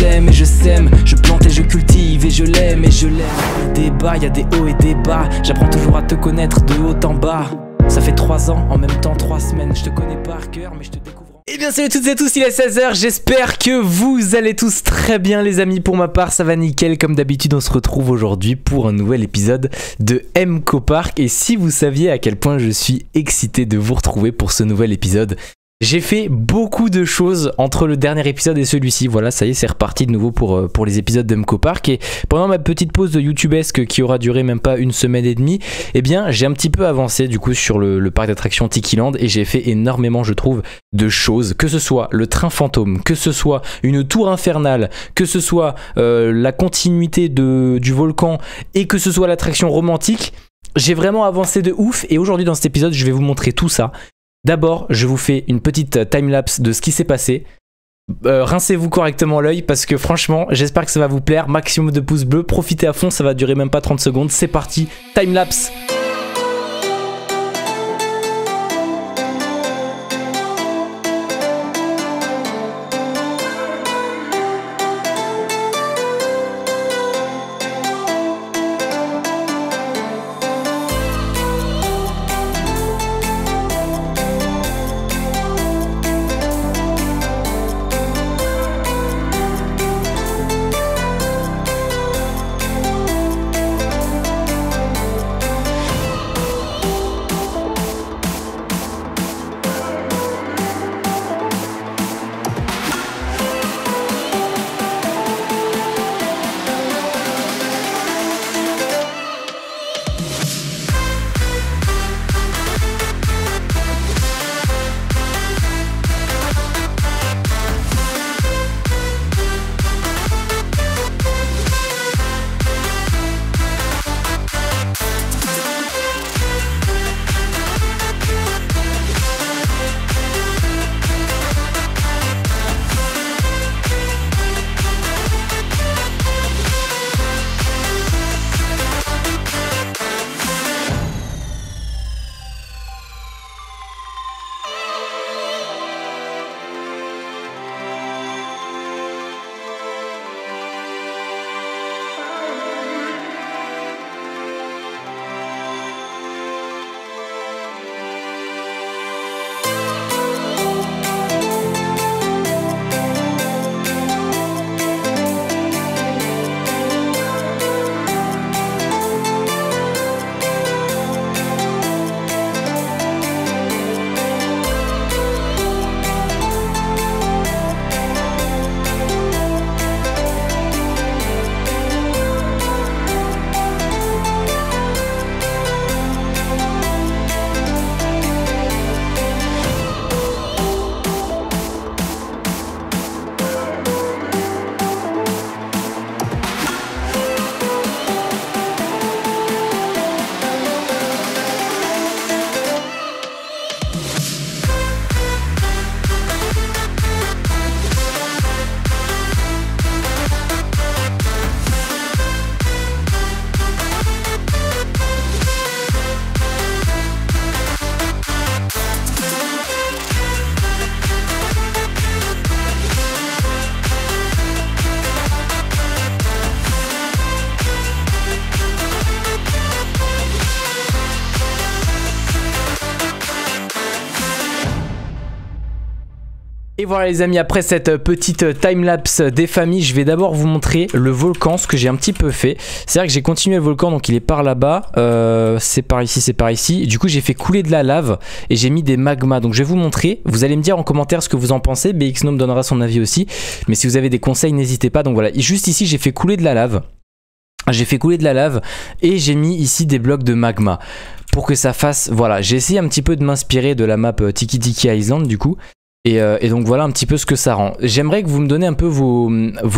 t'aime et je sème Je plante et je cultive et je l'aime et je l'aime Des bas, y a des hauts et des bas J'apprends toujours à te connaître de haut en bas Ça fait 3 ans, en même temps 3 semaines Je te connais par cœur mais je te découvre et eh bien salut toutes et tous, il est 16h, j'espère que vous allez tous très bien les amis, pour ma part ça va nickel, comme d'habitude on se retrouve aujourd'hui pour un nouvel épisode de MCO Park, et si vous saviez à quel point je suis excité de vous retrouver pour ce nouvel épisode, j'ai fait beaucoup de choses entre le dernier épisode et celui-ci. Voilà, ça y est, c'est reparti de nouveau pour, euh, pour les épisodes d'Emco Park. Et pendant ma petite pause de YouTube-esque qui aura duré même pas une semaine et demie, eh bien, j'ai un petit peu avancé du coup sur le, parc d'attractions Tikiland et j'ai fait énormément, je trouve, de choses. Que ce soit le train fantôme, que ce soit une tour infernale, que ce soit euh, la continuité de, du volcan et que ce soit l'attraction romantique. J'ai vraiment avancé de ouf et aujourd'hui dans cet épisode je vais vous montrer tout ça. D'abord, je vous fais une petite euh, timelapse de ce qui s'est passé. Euh, rincez-vous correctement l'œil parce que franchement, j'espère que ça va vous plaire. Maximum de pouces bleus, profitez à fond, ça va durer même pas 30 secondes. C'est parti, timelapse. lapse Et voilà les amis, après cette euh, petite euh, timelapse des familles, je vais d'abord vous montrer le volcan, ce que j'ai un petit peu fait. C'est-à-dire que j'ai continué le volcan, donc il est par là-bas, euh, c'est par ici, c'est par ici. Du coup j'ai fait couler de la lave et j'ai mis des magmas. Donc je vais vous montrer, vous allez me dire en commentaire ce que vous en pensez, BXNO me donnera son avis aussi. Mais si vous avez des conseils, n'hésitez pas. Donc voilà, juste ici j'ai fait couler de la lave. J'ai fait couler de la lave et j'ai mis ici des blocs de magma pour que ça fasse... Voilà, j'ai essayé un petit peu de m'inspirer de la map Tiki Tiki Island du coup. Euh, et, donc voilà un petit peu ce que ça rend. J'aimerais que vous me donnez un peu vos,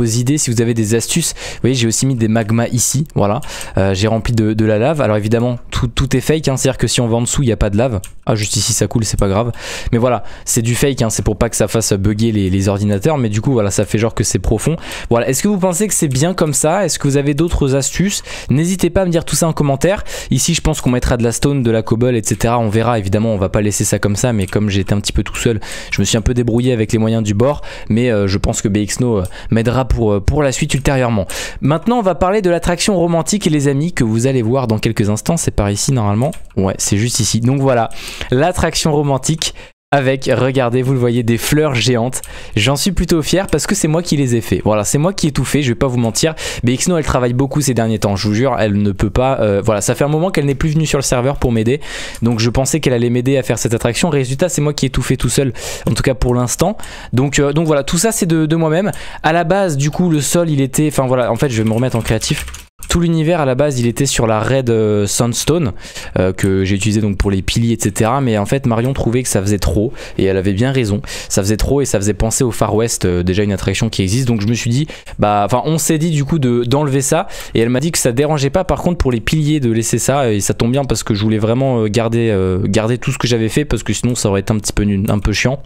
idées si vous avez des astuces. Vous voyez j'ai aussi mis des magmas ici, voilà. Euh, j'ai rempli de, la lave. Alors évidemment tout, est fake, hein. c'est-à-dire que si on va en dessous il n'y a pas de lave. Ah juste ici ça coule c'est pas grave. Mais voilà c'est du fake, hein. c'est pour pas que ça fasse bugger les, les, ordinateurs. Mais du coup voilà ça fait genre que c'est profond. Voilà est-ce que vous pensez que c'est bien comme ça Est-ce que vous avez d'autres astuces N'hésitez pas à me dire tout ça en commentaire. Ici je pense qu'on mettra de la stone, de la cobble etc. On verra évidemment on va pas laisser ça comme ça mais comme j'étais un petit peu tout seul je me suis un peu débrouillé avec les moyens du bord, mais euh, je pense que BXNO euh, m'aidera pour, euh, pour la suite ultérieurement. Maintenant, on va parler de l'attraction romantique, et les amis, que vous allez voir dans quelques instants. C'est par ici, normalement. Ouais, c'est juste ici. Donc voilà, l'attraction romantique avec, regardez, vous le voyez, des fleurs géantes. J'en suis plutôt fier parce que c'est moi qui les ai fait. Voilà, c'est moi qui ai tout fait, je vais pas vous mentir. Mais Xno, elle travaille beaucoup ces derniers temps, je vous jure, elle ne peut pas... Euh, voilà, ça fait un moment qu'elle n'est plus venue sur le serveur pour m'aider. Donc je pensais qu'elle allait m'aider à faire cette attraction. Résultat, c'est moi qui ai tout fait tout seul, en tout cas pour l'instant. Donc, euh, donc voilà, tout ça c'est de, de moi-même. À la base, du coup, le sol, il était... Enfin voilà, en fait, je vais me remettre en créatif tout l'univers à la base il était sur la Red euh, Sandstone euh, que j'ai utilisé donc pour les piliers etc mais en fait Marion trouvait que ça faisait trop et elle avait bien raison ça faisait trop et ça faisait penser au Far West euh, déjà une attraction qui existe donc je me suis dit bah enfin on s'est dit du coup d'enlever ça et elle m'a dit que ça dérangeait pas par contre pour les piliers de laisser ça et ça tombe bien parce que je voulais vraiment garder, garder tout ce que j'avais fait parce que sinon ça aurait été un petit peu un peu chiant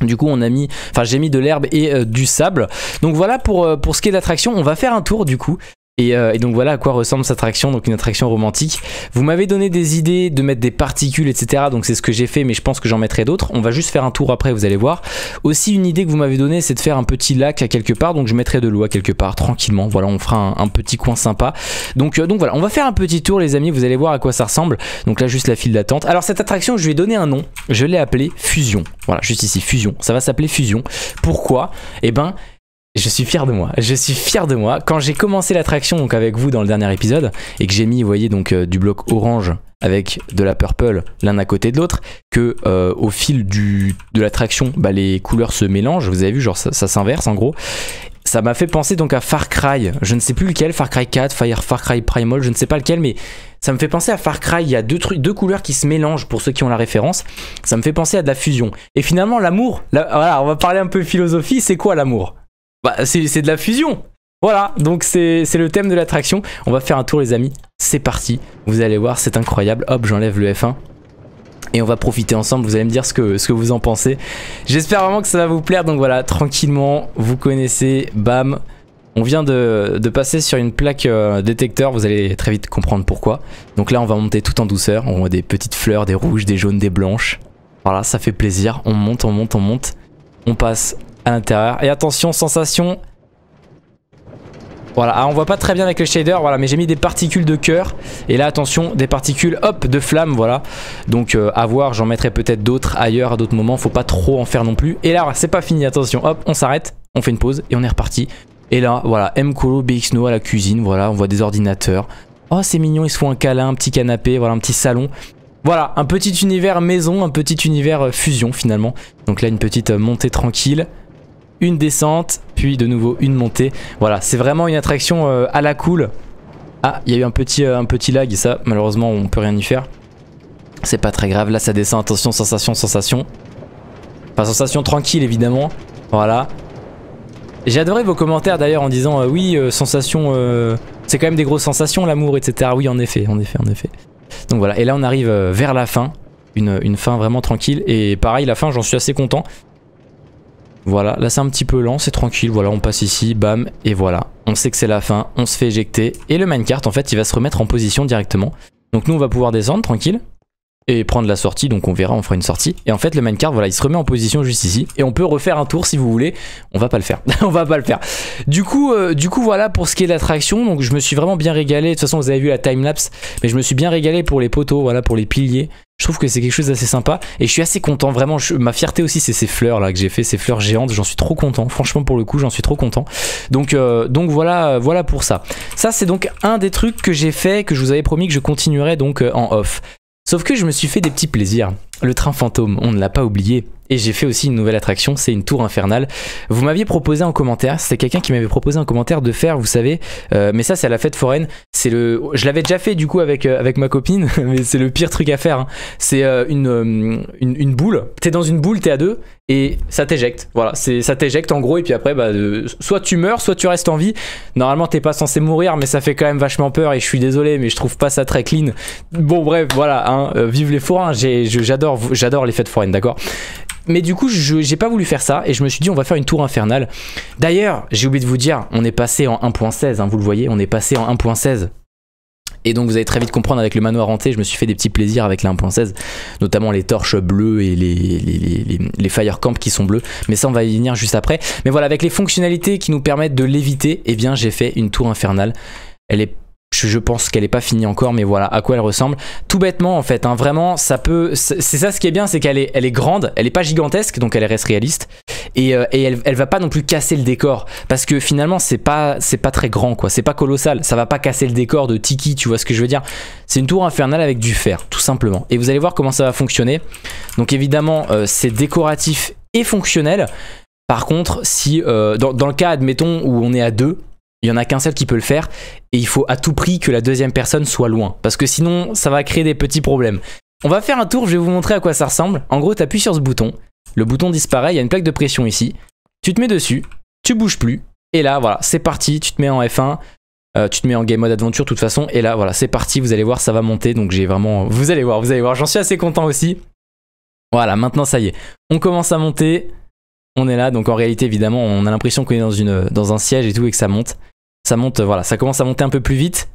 du coup, on a mis, enfin, j'ai mis de l'herbe et du sable. Donc voilà pour, pour ce qui est d'attraction On va faire un tour du coup euh, et, donc voilà à quoi ressemble cette attraction, donc une attraction romantique. Vous m'avez donné des idées de mettre des particules, etc. Donc c'est ce que j'ai fait, mais je pense que j'en mettrai d'autres. On va juste faire un tour après, vous allez voir. Aussi une idée que vous m'avez donnée, c'est de faire un petit lac à quelque part. Donc je mettrai de l'eau à quelque part, tranquillement. Voilà, on fera un, petit coin sympa. Donc, euh, donc voilà, on va faire un petit tour les amis, vous allez voir à quoi ça ressemble. Donc là juste la file d'attente. Alors cette attraction, je lui ai donné un nom. Je l'ai appelée Fusion. Voilà, juste ici, Fusion. Ça va s'appeler Fusion. Pourquoi Eh ben je suis fier de moi. Je suis fier de moi. Quand j'ai commencé l'attraction donc avec vous dans le dernier épisode et que j'ai mis, vous voyez, donc euh, du bloc orange avec de la purple l'un à côté de l'autre, que euh, au fil du, de l'attraction, bah, les couleurs se mélangent. Vous avez vu, genre ça, s'inverse en gros. Ça m'a fait penser donc à Far Cry. Je ne sais plus lequel, Far Cry 4, Fire, Far Cry Primal, je ne sais pas lequel, mais ça me fait penser à Far Cry, il y a deux, trucs, deux couleurs qui se mélangent pour ceux qui ont la référence, ça me fait penser à de la fusion. Et finalement, l'amour, voilà, on va parler un peu philosophie, c'est quoi l'amour bah, c'est de la fusion. Voilà, donc c'est le thème de l'attraction. On va faire un tour les amis. C'est parti. Vous allez voir, c'est incroyable. Hop, j'enlève le F1 et on va profiter ensemble, vous allez me dire ce que, vous en pensez. J'espère vraiment que ça va vous plaire, donc voilà, tranquillement, vous connaissez, bam. On vient de, passer sur une plaque euh, détecteur, vous allez très vite comprendre pourquoi. Donc là, on va monter tout en douceur, on voit des petites fleurs, des rouges, des jaunes, des blanches. Voilà, ça fait plaisir, on monte, on monte, on monte. On passe à l'intérieur. Et attention, sensation. Voilà, ah, on voit pas très bien avec le shader, voilà, mais j'ai mis des particules de cœur. Et là, attention, des particules, hop, de flamme, voilà. Donc, euh, à voir, j'en mettrai peut-être d'autres ailleurs, à d'autres moments. Faut pas trop en faire non plus. Et là, c'est pas fini, attention, hop, on s'arrête, on fait une pause et on est reparti. Et là, voilà, Mkolo, BXNO à la cuisine, voilà, on voit des ordinateurs. Oh, c'est mignon, ils se font un câlin, un petit canapé, voilà, un petit salon. Voilà, un petit univers maison, un petit univers euh, fusion finalement. Donc là, une petite euh, montée tranquille une descente, puis de nouveau une montée. Voilà, c'est vraiment une attraction euh, à la cool. Ah, il y a eu un petit, euh, un petit lag et ça, malheureusement, on peut rien y faire. C'est pas très grave, là ça descend, attention, sensation, sensation. Enfin, sensation tranquille, évidemment. Voilà. J'ai adoré vos commentaires d'ailleurs en disant euh, oui, sensation, c'est quand même des grosses sensations l'amour, etc. Oui, en effet, en effet, en effet. Donc voilà, et là on arrive vers la fin. Une, une fin vraiment tranquille. Et pareil, la fin, j'en suis assez content. Voilà, là c'est un petit peu lent, c'est tranquille, voilà, on passe ici, bam, et voilà. On sait que c'est la fin, on se fait éjecter, et le minecart, en fait, il va se remettre en position directement. Donc nous, on va pouvoir descendre, tranquille, et prendre la sortie, donc on verra, on fera une sortie. Et en fait, le minecart, voilà, il se remet en position juste ici, et on peut refaire un tour si vous voulez. On va pas le faire, on va pas le faire. Du coup, euh, du coup, voilà pour ce qui est de l'attraction, donc je me suis vraiment bien régalé, de toute façon, vous avez vu la timelapse, mais je me suis bien régalé pour les poteaux, voilà, pour les piliers. Je trouve que c'est quelque chose d'assez sympa et je suis assez content. Vraiment, ma fierté aussi, c'est ces fleurs là que j'ai fait, ces fleurs géantes. J'en suis trop content. Franchement, pour le coup, j'en suis trop content. Donc, euh, donc voilà, voilà pour ça. Ça, c'est donc un des trucs que j'ai fait, que je vous avais promis que je continuerais donc euh, en off. Sauf que je me suis fait des petits plaisirs le train fantôme, on ne l'a pas oublié. Et j'ai fait aussi une nouvelle attraction, c'est une tour infernale. Vous m'aviez proposé en commentaire, c'est quelqu'un qui m'avait proposé en commentaire de faire, vous savez, euh, mais ça c'est à la fête foraine, c'est le, je l'avais déjà fait du coup avec euh, avec ma copine, mais c'est le pire truc à faire. Hein. C'est euh, une, une, boule, t'es dans une boule, t'es à deux et ça t'éjecte. Voilà, c'est ça t'éjecte en gros et puis après bah, soit tu meurs, soit tu restes en vie. Normalement t'es pas censé mourir, mais ça fait quand même vachement peur et je suis désolé, mais je trouve pas ça très clean. Bon bref, voilà, hein, vive les forains, j'adore j'adore, les fêtes foraines, d'accord mais du coup, j'ai pas voulu faire ça et je me suis dit, on va faire une tour infernale. D'ailleurs, j'ai oublié de vous dire, on est passé en 1.16, hein, vous le voyez, on est passé en 1.16. Et donc vous allez très vite comprendre avec le manoir hanté, je me suis fait des petits plaisirs avec la 1.16, notamment les torches bleues et les, les, les, qui sont bleus, mais ça on va y venir juste après. Mais voilà, avec les fonctionnalités qui nous permettent de l'éviter, et eh bien j'ai fait une tour infernale. Elle est je pense qu'elle n'est pas finie encore, mais voilà à quoi elle ressemble. Tout bêtement en fait, hein, vraiment, ça peut. C'est ça ce qui est bien, c'est qu'elle est, grande, elle n'est pas gigantesque, donc elle reste réaliste. Et, euh, elle, va pas non plus casser le décor. Parce que finalement, c'est pas, c'est pas très grand, quoi. C'est pas colossal. Ça va pas casser le décor de Tiki, tu vois ce que je veux dire. C'est une tour infernale avec du fer, tout simplement. Et vous allez voir comment ça va fonctionner. Donc évidemment, euh, c'est décoratif et fonctionnel. Par contre, si euh, dans, dans, le cas, admettons, où on est à deux, il y en a qu'un seul qui peut le faire et il faut à tout prix que la deuxième personne soit loin parce que sinon ça va créer des petits problèmes. On va faire un tour, je vais vous montrer à quoi ça ressemble. En gros, tu appuies sur ce bouton, le bouton disparaît, il y a une plaque de pression ici. Tu te mets dessus, tu bouges plus et là voilà, c'est parti, tu te mets en F1. Euh, tu te mets en game mode aventure de toute façon et là voilà c'est parti vous allez voir ça va monter donc j'ai vraiment vous allez voir vous allez voir j'en suis assez content aussi voilà maintenant ça y est on commence à monter on est là. Donc en réalité, évidemment, on a l'impression qu'on est dans, une, dans un siège et tout et que ça monte. Ça monte, voilà, ça commence à monter un peu plus vite.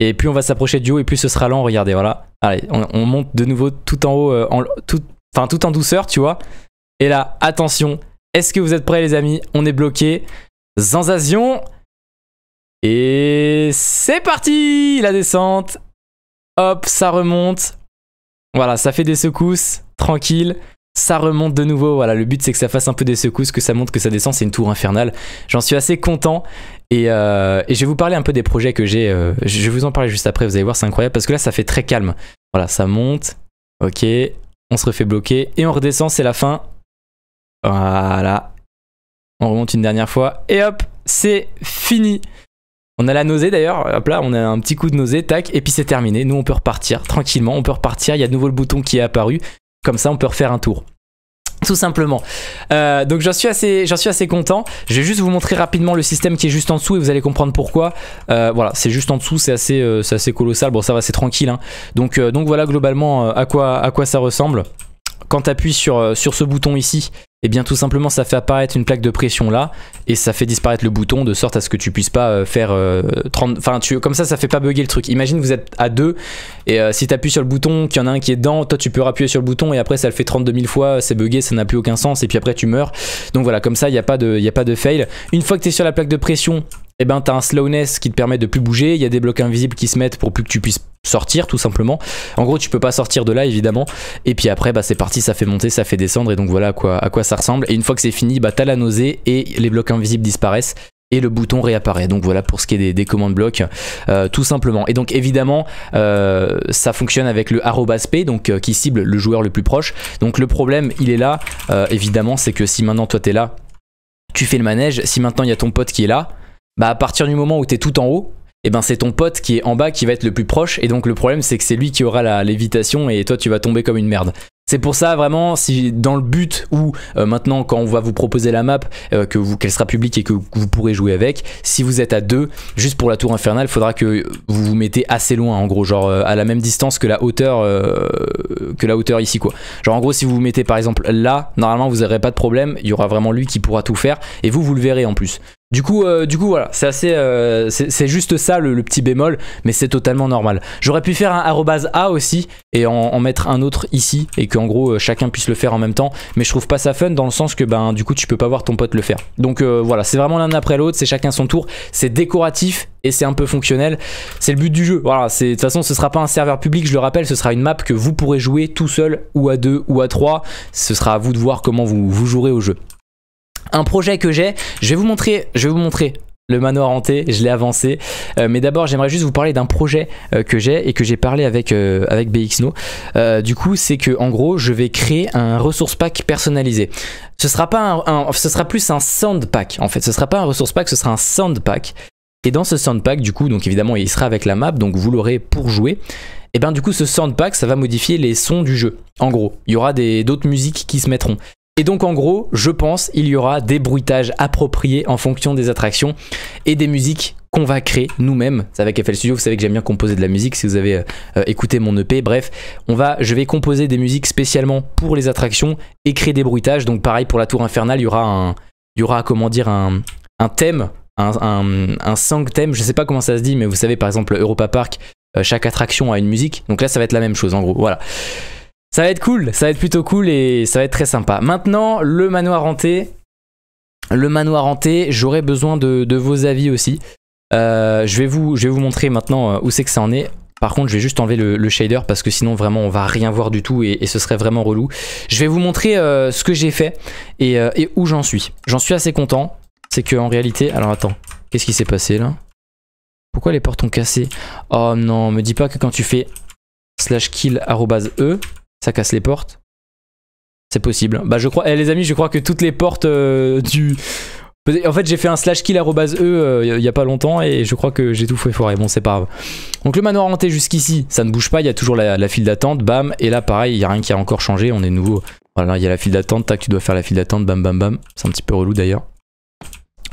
Et plus on va s'approcher du haut et plus ce sera lent, regardez, voilà. Allez, on, monte de nouveau tout en haut, euh, tout, enfin tout en douceur, tu vois. Et là, attention, est-ce que vous êtes prêts les amis On est bloqué. Zanzation. Et c'est parti La descente. Hop, ça remonte. Voilà, ça fait des secousses, tranquille ça remonte de nouveau. Voilà, le but c'est que ça fasse un peu des secousses, que ça monte, que ça descend. C'est une tour infernale. J'en suis assez content. Et, euh, je vais vous parler un peu des projets que j'ai. Euh, je vais vous en parler juste après, vous allez voir, c'est incroyable. Parce que là, ça fait très calme. Voilà, ça monte. Ok. On se refait bloquer. Et on redescend, c'est la fin. Voilà. On remonte une dernière fois. Et hop, c'est fini. On a la nausée d'ailleurs, hop là, on a un petit coup de nausée, tac, et puis c'est terminé. Nous, on peut repartir tranquillement, on peut repartir. Il y a de nouveau le bouton qui est apparu. Comme ça, on peut refaire un tour. Tout simplement. Euh, donc j'en suis, assez, suis assez content. Je vais juste vous montrer rapidement le système qui est juste en dessous et vous allez comprendre pourquoi. Euh, voilà, c'est juste en dessous, c'est assez, euh, assez, colossal. Bon ça va, c'est tranquille. Hein. Donc, donc voilà globalement à quoi, à quoi ça ressemble. Quand tu appuies sur, sur ce bouton ici, et eh bien tout simplement ça fait apparaître une plaque de pression là et ça fait disparaître le bouton de sorte à ce que tu puisses pas euh, faire 30 euh, enfin tu comme ça ça fait pas bugger le truc imagine vous êtes à deux et euh, si tu appuies sur le bouton qu'il y en a un qui est dedans toi tu peux rappuyer sur le bouton et après ça le fait 32 000 fois c'est bugué ça n'a plus aucun sens et puis après tu meurs donc voilà comme ça il n'y a pas de a pas de fail une fois que tu es sur la plaque de pression et eh ben t'as un slowness qui te permet de plus bouger, il y a des blocs invisibles qui se mettent pour plus que tu puisses sortir tout simplement. En gros, tu peux pas sortir de là évidemment. Et puis après, bah, c'est parti, ça fait monter, ça fait descendre. Et donc voilà à quoi, à quoi ça ressemble. Et une fois que c'est fini, bah, t'as la nausée et les blocs invisibles disparaissent et le bouton réapparaît. Donc voilà pour ce qui est des, commandes blocs, euh, tout simplement. Et donc évidemment, euh, ça fonctionne avec le @p, donc euh, qui cible le joueur le plus proche. Donc le problème, il est là, évidemment, c'est que si maintenant toi t'es là, tu fais le manège. Si maintenant il y a ton pote qui est là, bah à partir du moment où t'es tout en haut, et eh ben c'est ton pote qui est en bas qui va être le plus proche et donc le problème c'est que c'est lui qui aura la lévitation et toi tu vas tomber comme une merde. C'est pour ça vraiment si dans le but où euh, maintenant quand on va vous proposer la map euh, que qu'elle sera publique et que vous pourrez jouer avec, si vous êtes à deux, juste pour la tour infernale, faudra que vous vous mettez assez loin en gros, genre euh, à la même distance que la hauteur que la hauteur ici quoi. Genre en gros si vous vous mettez par exemple là, normalement vous n'aurez pas de problème, il y aura vraiment lui qui pourra tout faire et vous vous le verrez en plus. Du coup, euh, du coup, voilà, c'est assez, euh, c'est juste ça le, petit bémol, mais c'est totalement normal. J'aurais pu faire un arrobase A aussi et en, mettre un autre ici et qu'en gros euh, chacun puisse le faire en même temps, mais je trouve pas ça fun dans le sens que ben du coup tu peux pas voir ton pote le faire. Donc euh, voilà, c'est vraiment l'un après l'autre, c'est chacun son tour, c'est décoratif et c'est un peu fonctionnel. C'est le but du jeu. Voilà, c'est de toute façon ce sera pas un serveur public, je le rappelle, ce sera une map que vous pourrez jouer tout seul ou à deux ou à trois. Ce sera à vous de voir comment vous jouerez au jeu un projet que j'ai. Je vais vous montrer, je vais vous montrer le manoir hanté, je l'ai avancé. Euh, mais d'abord, j'aimerais juste vous parler d'un projet euh, que j'ai et que j'ai parlé avec, euh, avec BXNO. du coup, c'est que en gros, je vais créer un ressource pack personnalisé. Ce sera pas ce sera plus un sound pack en fait. Ce sera pas un ressource pack, ce sera un sound pack. Et dans ce sound pack, du coup, donc évidemment, il sera avec la map, donc vous l'aurez pour jouer. Et eh bien du coup, ce sound pack, ça va modifier les sons du jeu. En gros, il y aura d'autres musiques qui se mettront. Et donc en gros, je pense, il y aura des bruitages appropriés en fonction des attractions et des musiques qu'on va créer nous-mêmes. avec FL Studio, vous savez que j'aime bien composer de la musique si vous avez euh, euh, écouté mon EP. Bref, on va, je vais composer des musiques spécialement pour les attractions et créer des bruitages. Donc pareil pour la tour infernale, il y aura un, il y aura comment dire un, thème, un, sang thème. Je sais pas comment ça se dit, mais vous savez par exemple Europa Park, euh, chaque attraction a une musique. Donc là, ça va être la même chose en gros. Voilà. Ça va être cool, ça va être plutôt cool et ça va être très sympa. Maintenant, le manoir hanté. Le manoir hanté, j'aurais besoin de, vos avis aussi. Euh, je, vais vous, je vais vous montrer maintenant euh, où c'est que ça en est. Par contre, je vais juste enlever le, shader parce que sinon, vraiment, on va rien voir du tout et, ce serait vraiment relou. Je vais vous montrer euh, ce que j'ai fait et, où j'en suis. J'en suis assez content. C'est qu'en réalité... Alors, attends. Qu'est-ce qui s'est passé, là Pourquoi les portes ont cassé Oh non, me dis pas que quand tu fais slash kill e ça casse les portes C'est possible. Bah je crois, eh, les amis, je crois que toutes les portes euh, du... En fait, j'ai fait un slash kill arrobase E euh, il n'y a pas longtemps et je crois que j'ai tout fait foirer. Bon, c'est pas grave. Donc, le manoir hanté jusqu'ici, ça ne bouge pas. Il y a toujours la, file d'attente. Bam. Et là, pareil, il n'y a rien qui a encore changé. On est nouveau. Voilà, il y a la file d'attente. Tac, tu dois faire la file d'attente. Bam, bam, bam. C'est un petit peu relou d'ailleurs.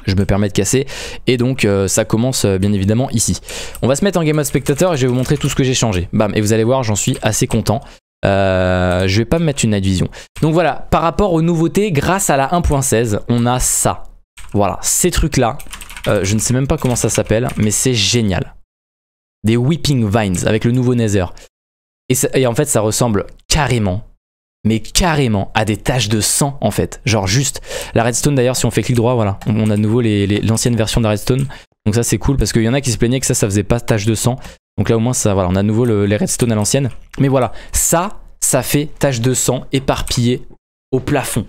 Je me permets de casser. Et donc, euh, ça commence bien évidemment ici. On va se mettre en game mode spectateur et je vais vous montrer tout ce que j'ai changé. Bam. Et vous allez voir, j'en suis assez content. Euh, je vais pas me mettre une night vision. Donc voilà, par rapport aux nouveautés, grâce à la 1.16, on a ça. Voilà, ces trucs-là. Euh, je ne sais même pas comment ça s'appelle, mais c'est génial. Des Whipping Vines avec le nouveau Nether. Et, en fait, ça ressemble carrément mais carrément à des taches de sang en fait. Genre juste. La redstone d'ailleurs, si on fait clic droit, voilà, on, a de nouveau l'ancienne les, version de la redstone. Donc ça c'est cool parce qu'il y en a qui se plaignaient que ça, ça faisait pas tache de sang. Donc là au moins ça voilà, on a à nouveau les redstone à l'ancienne. Mais voilà, ça, ça fait tâche de sang éparpillée au plafond.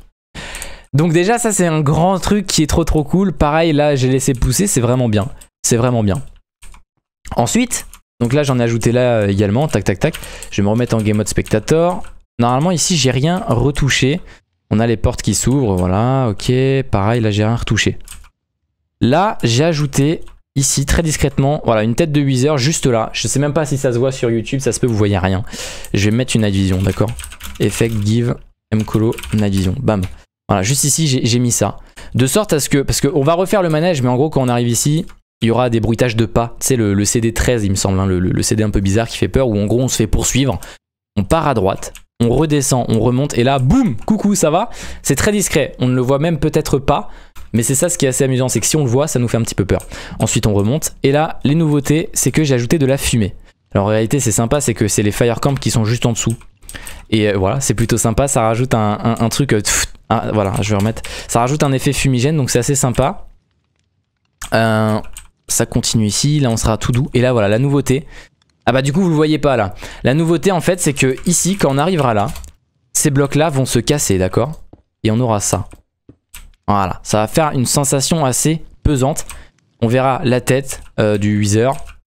Donc déjà ça c'est un grand truc qui est trop trop cool. Pareil là j'ai laissé pousser, c'est vraiment bien. C'est vraiment bien. Ensuite, donc là j'en ai ajouté là euh, également, tac tac tac. Je vais me remettre en game mode spectateur. Normalement ici j'ai rien retouché. On a les portes qui s'ouvrent, voilà, ok. Pareil là j'ai rien retouché. Là j'ai ajouté ici très discrètement, voilà une tête de Weezer juste là, je ne sais même pas si ça se voit sur YouTube, ça se peut vous voyez rien, je vais mettre une night d'accord, effect give mcolo night vision, bam, voilà juste ici j'ai mis ça, de sorte à ce que, parce qu'on va refaire le manège mais en gros quand on arrive ici, il y aura des bruitages de pas, tu sais le, CD 13 il me semble, hein, le, le CD un peu bizarre qui fait peur où en gros on se fait poursuivre, on part à droite, on redescend, on remonte et là boum, coucou ça va, c'est très discret, on ne le voit même peut-être pas, mais c'est ça ce qui est assez amusant, c'est que si on le voit, ça nous fait un petit peu peur. Ensuite, on remonte. Et là, les nouveautés, c'est que j'ai ajouté de la fumée. Alors en réalité, c'est sympa, c'est que c'est les firecamps qui sont juste en dessous. Et euh, voilà, c'est plutôt sympa, ça rajoute un, truc... ah, voilà, je vais remettre. Ça rajoute un effet fumigène, donc c'est assez sympa. Euh, ça continue ici, là on sera tout doux. Et là voilà, la nouveauté. Ah bah du coup, vous le voyez pas là. La nouveauté en fait, c'est que ici, quand on arrivera là, ces blocs là vont se casser, d'accord Et on aura ça. Voilà, ça va faire une sensation assez pesante. On verra la tête euh, du weezer,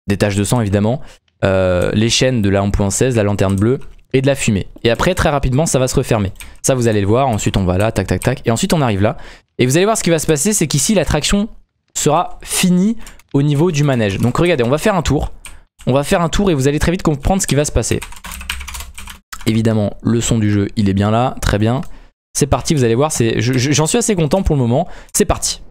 des taches de sang évidemment, euh, les chaînes de la 1.16, la lanterne bleue et de la fumée. Et après, très rapidement, ça va se refermer. Ça, vous allez le voir. Ensuite, on va là, tac, tac, tac. Et ensuite, on arrive là. Et vous allez voir ce qui va se passer, c'est qu'ici, la traction sera finie au niveau du manège. Donc regardez, on va faire un tour. On va faire un tour et vous allez très vite comprendre ce qui va se passer. Évidemment, le son du jeu, il est bien là. Très bien. C'est parti, vous allez voir, j'en suis assez content pour le moment. C'est parti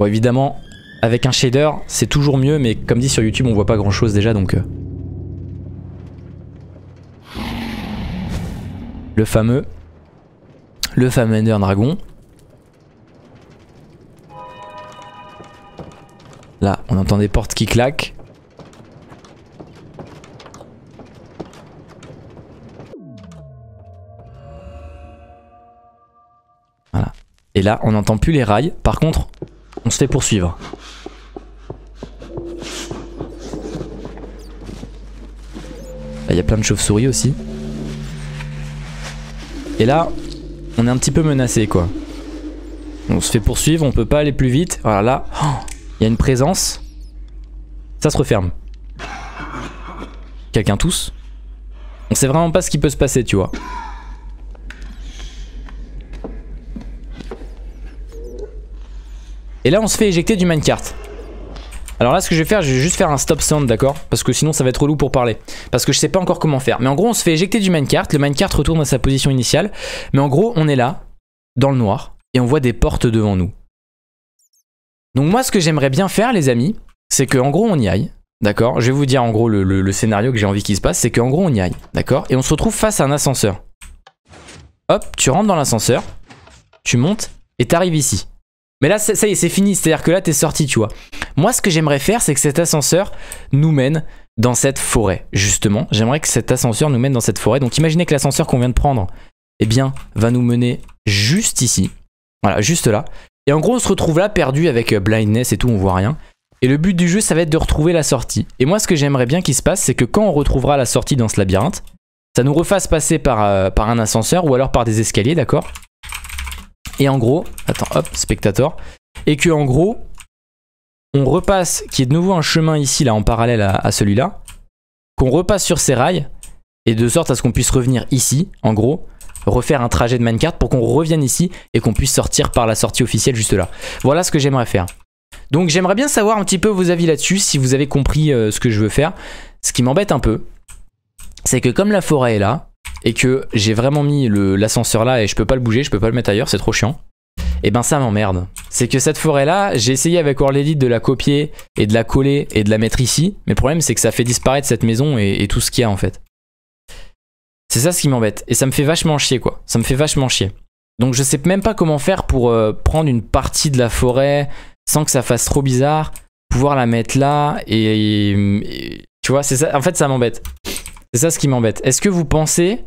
Bon, évidemment, avec un shader, c'est toujours mieux, mais comme dit sur YouTube, on voit pas grand chose déjà, donc... Euh. Le fameux... Le fameux Ender Dragon. Là, on entend des portes qui claquent. Et là, on n'entend plus les rails. Par contre, on se fait poursuivre. Il y a plein de chauves-souris aussi. Et là, on est un petit peu menacé quoi. On se fait poursuivre, on peut pas aller plus vite. Voilà, là, il y a une présence. Ça se referme. Quelqu'un tousse On sait vraiment pas ce qui peut se passer, tu vois. Et là on se fait éjecter du minecart. Alors là ce que je vais faire, je vais juste faire un stop sound d'accord Parce que sinon ça va être relou pour parler Parce que je sais pas encore comment faire Mais en gros on se fait éjecter du minecart, le minecart retourne à sa position initiale Mais en gros on est là, dans le noir Et on voit des portes devant nous Donc moi ce que j'aimerais bien faire les amis C'est que en gros on y aille, d'accord Je vais vous dire en gros le, le scénario que j'ai envie qu'il se passe C'est qu'en gros on y aille, d'accord Et on se retrouve face à un ascenseur Hop, tu rentres dans l'ascenseur Tu montes et t'arrives ici mais là, ça y est, c'est fini. C'est-à-dire que là, t'es sorti, tu vois. Moi, ce que j'aimerais faire, c'est que cet ascenseur nous mène dans cette forêt. Justement, j'aimerais que cet ascenseur nous mène dans cette forêt. Donc, imaginez que l'ascenseur qu'on vient de prendre, eh bien, va nous mener juste ici. Voilà, juste là. Et en gros, on se retrouve là perdu avec euh, blindness et tout, on voit rien. Et le but du jeu, ça va être de retrouver la sortie. Et moi, ce que j'aimerais bien qu'il se passe, c'est que quand on retrouvera la sortie dans ce labyrinthe, ça nous refasse passer par, euh, par un ascenseur ou alors par des escaliers, d'accord et en gros, attends, hop, spectateur, Et que en gros, on repasse, qui est de nouveau un chemin ici, là, en parallèle à, celui-là, qu'on repasse sur ces rails, et de sorte à ce qu'on puisse revenir ici, en gros, refaire un trajet de minecart pour qu'on revienne ici et qu'on puisse sortir par la sortie officielle juste là. Voilà ce que j'aimerais faire. Donc j'aimerais bien savoir un petit peu vos avis là-dessus, si vous avez compris euh, ce que je veux faire. Ce qui m'embête un peu, c'est que comme la forêt est là, et que j'ai vraiment mis l'ascenseur là et je peux pas le bouger, je peux pas le mettre ailleurs, c'est trop chiant. Et eh ben ça m'emmerde. C'est que cette forêt là, j'ai essayé avec World de la copier et de la coller et de la mettre ici, mais le problème c'est que ça fait disparaître cette maison et, tout ce qu'il y a en fait. C'est ça ce qui m'embête et ça me fait vachement chier quoi. Ça me fait vachement chier. Donc je sais même pas comment faire pour euh, prendre une partie de la forêt sans que ça fasse trop bizarre, pouvoir la mettre là et, et tu vois, c'est ça. En fait ça m'embête. C'est ça ce qui m'embête. Est-ce que vous pensez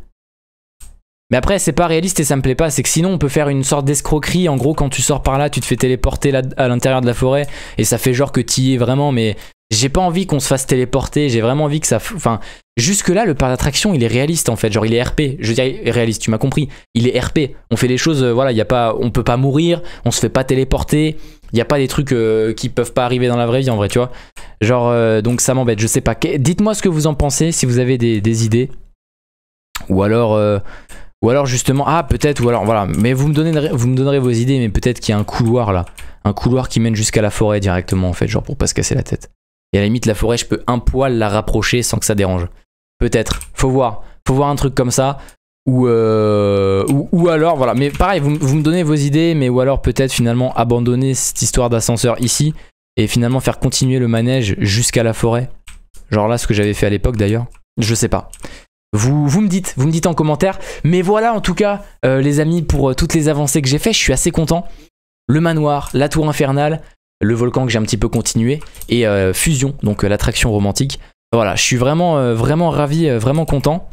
mais après, c'est pas réaliste et ça me plaît pas. C'est que sinon, on peut faire une sorte d'escroquerie. En gros, quand tu sors par là, tu te fais téléporter à l'intérieur de la forêt et ça fait genre que t'y es vraiment. Mais j'ai pas envie qu'on se fasse téléporter. J'ai vraiment envie que ça. Enfin, jusque-là, le parc d'attraction, il est réaliste en fait. Genre, il est RP. Je veux dire, réaliste, tu m'as compris. Il est RP. On fait des choses, euh, voilà, y a pas, on peut pas mourir, on se fait pas téléporter. Il a pas des trucs euh, qui peuvent pas arriver dans la vraie vie en vrai, tu vois. Genre, euh, donc ça m'embête, je sais pas. Dites-moi ce que vous en pensez, si vous avez des idées. Ou alors, ou alors justement, ah peut-être, ou alors voilà. Mais vous me, vous me donnerez vos idées, mais peut-être qu'il y a un couloir là. Un couloir qui mène jusqu'à la forêt directement en fait, genre pour pas se casser la tête. Et à la limite, la forêt, je peux un poil la rapprocher sans que ça dérange. Peut-être. Faut voir. Faut voir un truc comme ça. Ou, euh, ou, alors, voilà. Mais pareil, vous, me donnez vos idées, mais ou alors peut-être finalement abandonner cette histoire d'ascenseur ici et finalement faire continuer le manège jusqu'à la forêt. Genre là, ce que j'avais fait à l'époque d'ailleurs. Je sais pas. Vous, me dites, vous me dites en commentaire. Mais voilà en tout cas, euh, les amis, pour euh, toutes les avancées que j'ai fait, je suis assez content. Le manoir, la tour infernale, le volcan que j'ai un petit peu continué, et euh, Fusion, donc l'attraction romantique. Voilà, je suis vraiment, vraiment ravi, vraiment content.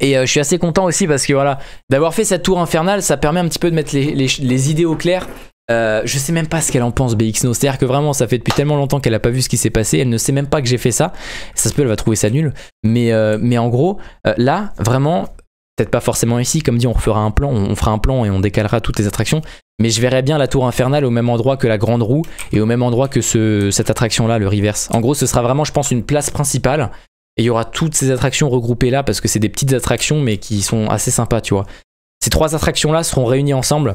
Et je suis assez content aussi parce que voilà, d'avoir fait cette tour infernale, ça permet un petit peu de mettre les idées au clair euh, je sais même pas ce qu'elle en pense BXNO, c'est-à-dire que vraiment ça fait depuis tellement longtemps qu'elle n'a pas vu ce qui s'est passé, elle ne sait même pas que j'ai fait ça, ça se peut elle va trouver ça nul, mais, euh, en gros euh, là vraiment, peut-être pas forcément ici, comme dit on fera un plan, on fera un plan et on décalera toutes les attractions, mais je verrai bien la tour infernale au même endroit que la grande roue et au même endroit que cette attraction là, le reverse. En gros ce sera vraiment je pense une place principale et il y aura toutes ces attractions regroupées là parce que c'est des petites attractions mais qui sont assez sympas tu vois. Ces trois attractions là seront réunies ensemble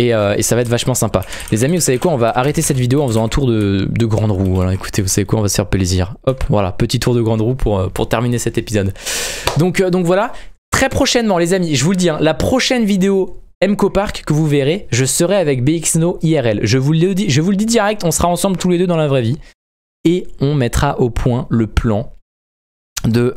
euh, et, ça va être vachement sympa. Les amis, vous savez quoi On va arrêter cette vidéo en faisant un tour de, grande roue. Voilà, écoutez, vous savez quoi On va se faire plaisir. Hop, voilà, petit tour de grande roue pour, euh, pour terminer cet épisode. Donc, euh, donc voilà, très prochainement, les amis, je vous le dis, hein, la prochaine vidéo MCO Park que vous verrez, je serai avec BXNO IRL. Je vous, le dis, je vous le dis direct, on sera ensemble tous les deux dans la vraie vie. Et on mettra au point le plan de,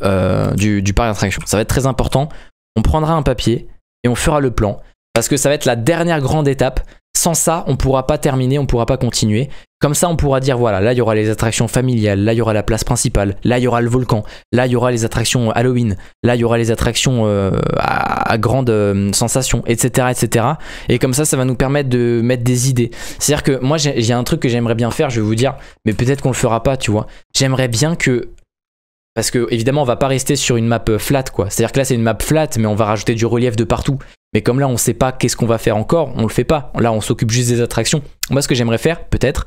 du, du parc d'attraction. Ça va être très important. On prendra un papier et on fera le plan. Parce que ça va être la dernière grande étape. Sans ça, on ne pourra pas terminer, on ne pourra pas continuer. Comme ça, on pourra dire, voilà, là, il y aura les attractions familiales, là, il y aura la place principale, là, il y aura le volcan, là, il y aura les attractions Halloween, là, il y aura les attractions euh, à, grande euh, sensation, etc., etc. Et comme ça, ça va nous permettre de mettre des idées. C'est-à-dire que moi, j'ai un truc que j'aimerais bien faire, je vais vous dire, mais peut-être qu'on le fera pas, tu vois. J'aimerais bien que parce que évidemment, on va pas rester sur une map euh, flat, quoi. C'est-à-dire que là, c'est une map flat, mais on va rajouter du relief de partout. Mais comme là, on ne sait pas qu'est-ce qu'on va faire encore, on le fait pas. Là, on s'occupe juste des attractions. Moi, ce que j'aimerais faire, peut-être,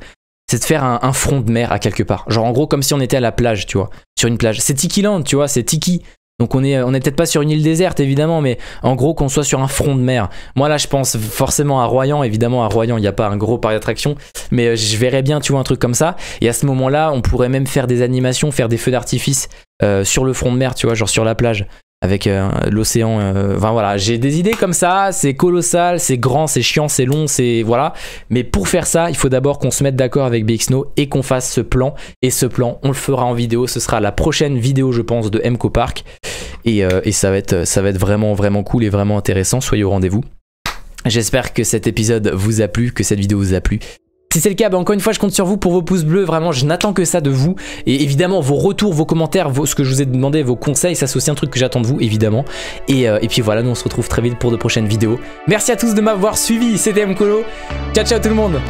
c'est de faire un, front de mer à quelque part. Genre, en gros, comme si on était à la plage, tu vois, sur une plage. C'est Tiki Land, tu vois, c'est Tiki. Donc on n'est on est peut-être pas sur une île déserte évidemment, mais en gros qu'on soit sur un front de mer. Moi là je pense forcément à Royan, évidemment à Royan il n'y a pas un gros parc d'attraction, mais euh, je verrais bien tu vois un truc comme ça. Et à ce moment là on pourrait même faire des animations, faire des feux d'artifice euh, sur le front de mer, tu vois, genre sur la plage avec euh, l'océan. Euh, enfin voilà, j'ai des idées comme ça, c'est colossal, c'est grand, c'est chiant, c'est long, c'est voilà. Mais pour faire ça, il faut d'abord qu'on se mette d'accord avec BXNO et qu'on fasse ce plan. Et ce plan, on le fera en vidéo. Ce sera la prochaine vidéo, je pense, de MCO Park. Et, euh, et ça, va être, ça va être vraiment, vraiment cool et vraiment intéressant. Soyez au rendez-vous. J'espère que cet épisode vous a plu, que cette vidéo vous a plu. Si c'est le cas, bah, encore une fois, je compte sur vous pour vos pouces bleus. Vraiment, je n'attends que ça de vous. Et évidemment, vos retours, vos commentaires, ce que je vous ai demandé, vos conseils, ça c'est aussi un truc que j'attends de vous, évidemment. Et, euh, et, puis voilà, nous on se retrouve très vite pour de prochaines vidéos. Merci à tous de m'avoir suivi. C'était Mkolo. Ciao, ciao tout le monde.